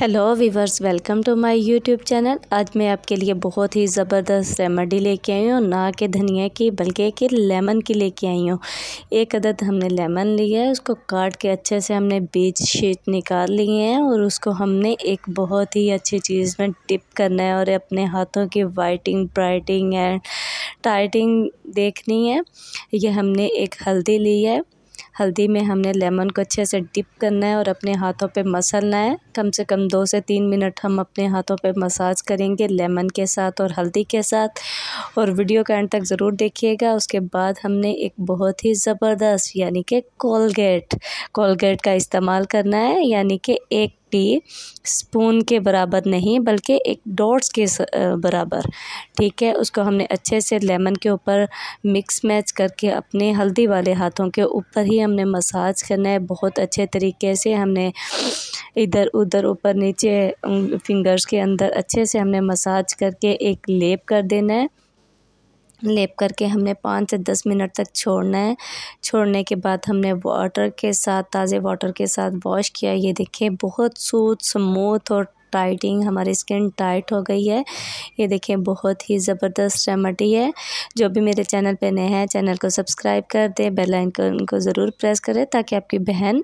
hello viewers welcome to my YouTube channel आज मैं आपके लिए बहुत ही ज़बरदस्त रेमेडी लेके आई हूँ ना के धनिया की बल्कि कि लेमन की लेके आई हूँ एक अदद हमने लेमन लिया है उसको काट के अच्छे से हमने बीज शीट निकाल लिए हैं और उसको हमने एक बहुत ही अच्छी चीज़ में डिप करना है और अपने हाथों की वाइटिंग ब्राइटिंग एंड टाइटिंग देखनी है यह हमने एक हल्दी ली है हल्दी में हमने लेमन को अच्छे से डिप करना है और अपने हाथों पे मसलना है कम से कम दो से तीन मिनट हम अपने हाथों पे मसाज करेंगे लेमन के साथ और हल्दी के साथ और वीडियो का एंड तक ज़रूर देखिएगा उसके बाद हमने एक बहुत ही ज़बरदस्त यानी कि कोलगेट कोलगेट का इस्तेमाल करना है यानी कि एक टी स्पून के बराबर नहीं बल्कि एक डॉट्स के बराबर ठीक है उसको हमने अच्छे से लेमन के ऊपर मिक्स मैच करके अपने हल्दी वाले हाथों के ऊपर ही हमने मसाज करना है बहुत अच्छे तरीके से हमने इधर उधर ऊपर नीचे फिंगर्स के अंदर अच्छे से हमने मसाज करके एक लेप कर देना है लेप करके हमने पाँच से दस मिनट तक छोड़ना है छोड़ने के बाद हमने वाटर के साथ ताज़े वाटर के साथ वॉश किया ये देखिए बहुत सूद स्मूथ और टाइटिंग हमारी स्किन टाइट हो गई है ये देखें बहुत ही ज़बरदस्त रेमेडी है जो भी मेरे चैनल पे नए हैं चैनल को सब्सक्राइब कर दें बेल आइकन को ज़रूर प्रेस करें ताकि आपकी बहन